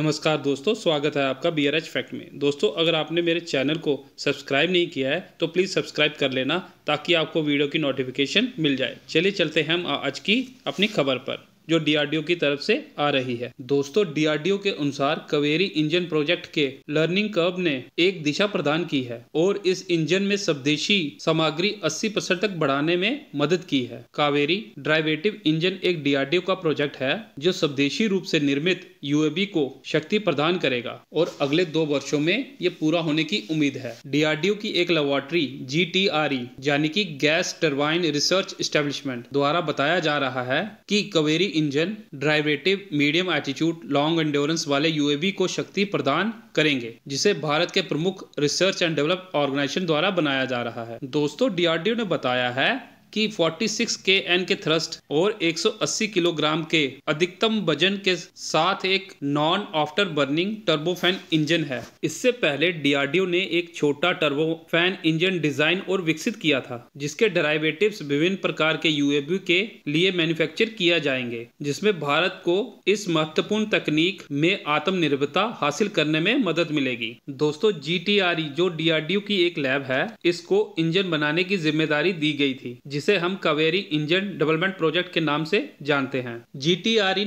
नमस्कार दोस्तों स्वागत है आपका बी आर एच फैक्ट में दोस्तों अगर आपने मेरे चैनल को सब्सक्राइब नहीं किया है तो प्लीज़ सब्सक्राइब कर लेना ताकि आपको वीडियो की नोटिफिकेशन मिल जाए चलिए चलते हैं हम आज की अपनी खबर पर जो डीआरडीओ की तरफ से आ रही है दोस्तों डीआरडीओ के अनुसार कवेरी इंजन प्रोजेक्ट के लर्निंग कर्व ने एक दिशा प्रदान की है और इस इंजन में स्वदेशी सामग्री 80 परसेंट तक बढ़ाने में मदद की है कावेरी ड्राइवेटिव इंजन एक डीआरडीओ का प्रोजेक्ट है जो स्वदेशी रूप से निर्मित यूएबी को शक्ति प्रदान करेगा और अगले दो वर्षों में ये पूरा होने की उम्मीद है डीआरडीओ की एक laboratory G T R E e, यानी की गैस टर्बाइन रिसर्च स्टेब्लिशमेंट द्वारा बताया जा रहा है की Kaveri engine derivative medium altitude long endurance वाले यूएवी को शक्ति प्रदान करेंगे जिसे भारत के प्रमुख रिसर्च एंड डेवलप ऑर्गेनाइजेशन द्वारा बनाया जा रहा है दोस्तों डीआरडीओ ने बताया है कि 46 के एन के थ्रस्ट और 180 किलोग्राम के अधिकतम वजन के साथ एक non after burning turbofan engine है इससे पहले डीआरडीओ ने एक छोटा टर्बोफैन इंजन डिजाइन और विकसित किया था जिसके डराइवेटिव विभिन्न प्रकार के यूएवी के लिए मैन्युफैक्चर किया जाएंगे जिसमें भारत को इस महत्वपूर्ण तकनीक में आत्मनिर्भरता हासिल करने में मदद मिलेगी दोस्तों जी e, जो डीआरडीओ की एक लैब है इसको इंजन बनाने की जिम्मेदारी दी गई थी जिसे हम कावेरी इंजन डेवलपमेंट प्रोजेक्ट के नाम से जानते हैं जी टी आर ई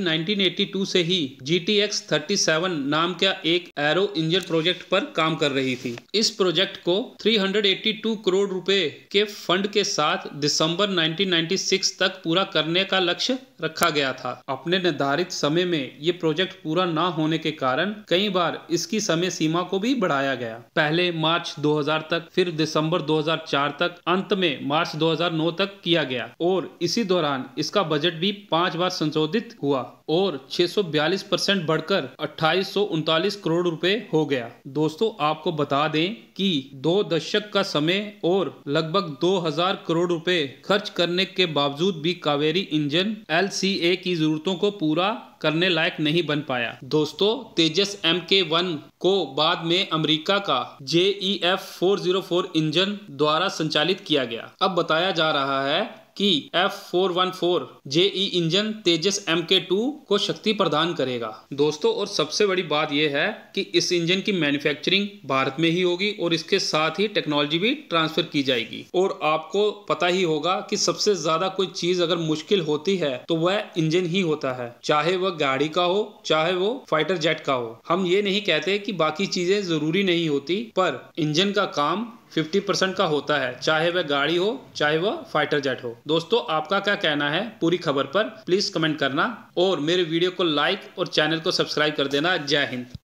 से ही G T X thirty seven नाम का एक एरो इंजन प्रोजेक्ट पर काम कर रही थी इस प्रोजेक्ट को 382 करोड़ रुपए के फंड के साथ दिसंबर 1996 तक पूरा करने का लक्ष्य रखा गया था अपने निर्धारित समय में ये प्रोजेक्ट पूरा न होने के कारण कई बार इसकी समय सीमा को भी बढ़ाया गया पहले मार्च 2000 तक फिर दिसंबर 2004 तक अंत में मार्च 2009 तक किया गया और इसी दौरान इसका बजट भी पांच बार संशोधित हुआ और 642 परसेंट बढ़कर अट्ठाईस करोड़ रुपए हो गया दोस्तों आपको बता दें कि दो दशक का समय और लगभग 2000 करोड़ रुपए खर्च करने के बावजूद भी कावेरी इंजन एल की जरूरतों को पूरा करने लायक नहीं बन पाया दोस्तों तेजस एम के वन को बाद में अमेरिका का J E F four engine द्वारा संचालित किया गया अब बताया जा रहा है कि F414 JE इंजन तेजस MK2 को शक्ति प्रदान करेगा दोस्तों और सबसे बड़ी बात यह है कि इस इंजन की मैन्युफैक्चरिंग भारत में ही होगी और इसके साथ ही टेक्नोलॉजी भी ट्रांसफर की जाएगी और आपको पता ही होगा कि सबसे ज्यादा कोई चीज अगर मुश्किल होती है तो वह इंजन ही होता है चाहे वह गाड़ी का हो चाहे वो फाइटर जेट का हो हम ये नहीं कहते कि बाकी चीजें जरूरी नहीं होती पर इंजन का काम फिफ्टी परसेंट का होता है चाहे वह गाड़ी हो चाहे वह फाइटर जेट हो दोस्तों आपका क्या कहना है पूरी खबर पर प्लीज कमेंट करना और मेरे वीडियो को लाइक और चैनल को सब्सक्राइब कर देना जय हिंद